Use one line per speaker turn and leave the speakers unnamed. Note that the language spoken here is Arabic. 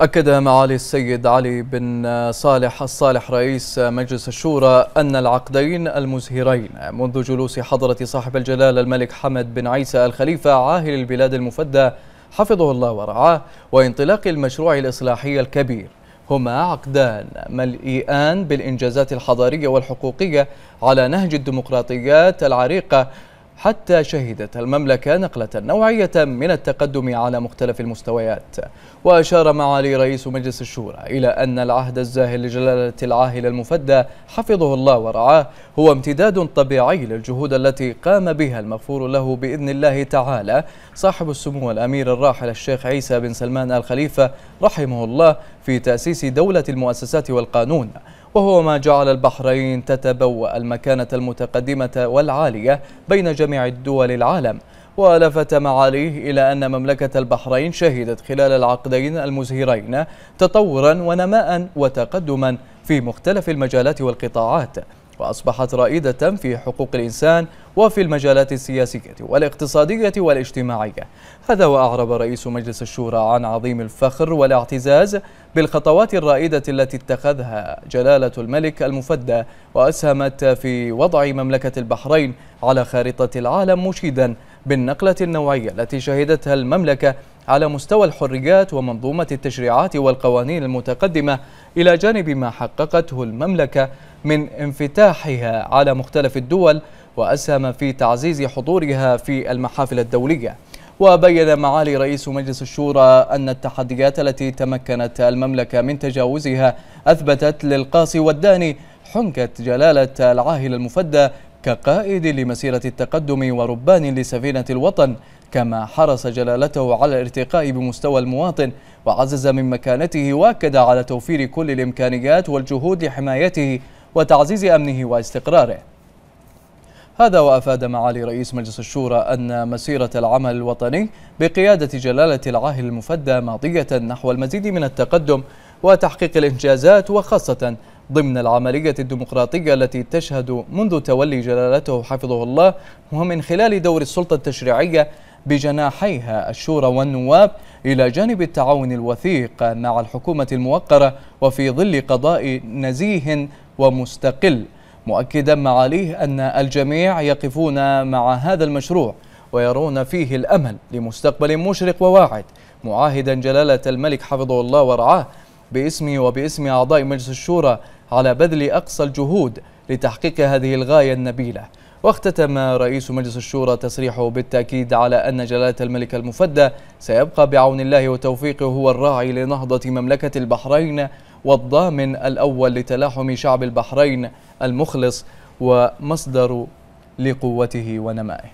أكد معالي السيد علي بن صالح الصالح رئيس مجلس الشورى أن العقدين المزهرين منذ جلوس حضرة صاحب الجلالة الملك حمد بن عيسى الخليفة عاهل البلاد المفدى حفظه الله ورعاه وانطلاق المشروع الإصلاحي الكبير هما عقدان مليئان بالإنجازات الحضارية والحقوقية على نهج الديمقراطيات العريقة حتى شهدت المملكة نقلة نوعية من التقدم على مختلف المستويات وأشار معالي رئيس مجلس الشورى إلى أن العهد الزاهر لجلالة العاهل المفدى حفظه الله ورعاه هو امتداد طبيعي للجهود التي قام بها المغفور له بإذن الله تعالى صاحب السمو الأمير الراحل الشيخ عيسى بن سلمان الخليفة رحمه الله في تأسيس دولة المؤسسات والقانون وهو ما جعل البحرين تتبوأ المكانة المتقدمة والعالية بين جميع الدول العالم ولفت معاليه إلى أن مملكة البحرين شهدت خلال العقدين المزهرين تطورا ونماء وتقدما في مختلف المجالات والقطاعات وأصبحت رائدة في حقوق الإنسان وفي المجالات السياسية والاقتصادية والاجتماعية هذا وأعرب رئيس مجلس الشورى عن عظيم الفخر والاعتزاز بالخطوات الرائدة التي اتخذها جلالة الملك المفدى وأسهمت في وضع مملكة البحرين على خارطة العالم مشيدا بالنقلة النوعية التي شهدتها المملكة على مستوى الحريات ومنظومة التشريعات والقوانين المتقدمة إلى جانب ما حققته المملكة من انفتاحها على مختلف الدول وأسهم في تعزيز حضورها في المحافل الدولية وبين معالي رئيس مجلس الشورى أن التحديات التي تمكنت المملكة من تجاوزها أثبتت للقاص والداني حنكة جلالة العاهل المفدى كقائد لمسيرة التقدم وربان لسفينة الوطن كما حرص جلالته على الارتقاء بمستوى المواطن وعزز من مكانته واكد على توفير كل الإمكانيات والجهود لحمايته وتعزيز أمنه واستقراره هذا وأفاد معالي رئيس مجلس الشورى أن مسيرة العمل الوطني بقيادة جلالة العاهل المفدى ماضية نحو المزيد من التقدم وتحقيق الإنجازات وخاصة ضمن العملية الديمقراطية التي تشهد منذ تولي جلالته حفظه الله ومن خلال دور السلطة التشريعية بجناحيها الشورى والنواب إلى جانب التعاون الوثيق مع الحكومة الموقرة وفي ظل قضاء نزيه ومستقل مؤكدا معاليه أن الجميع يقفون مع هذا المشروع ويرون فيه الأمل لمستقبل مشرق وواعد معاهدا جلالة الملك حفظه الله ورعاه باسمي وباسم أعضاء مجلس الشورى على بذل أقصى الجهود لتحقيق هذه الغاية النبيلة واختتم رئيس مجلس الشورى تصريحه بالتأكيد على أن جلالة الملك المفدى سيبقى بعون الله وتوفيقه هو الراعي لنهضة مملكة البحرين والضامن الأول لتلاحم شعب البحرين المخلص ومصدر لقوته ونمائه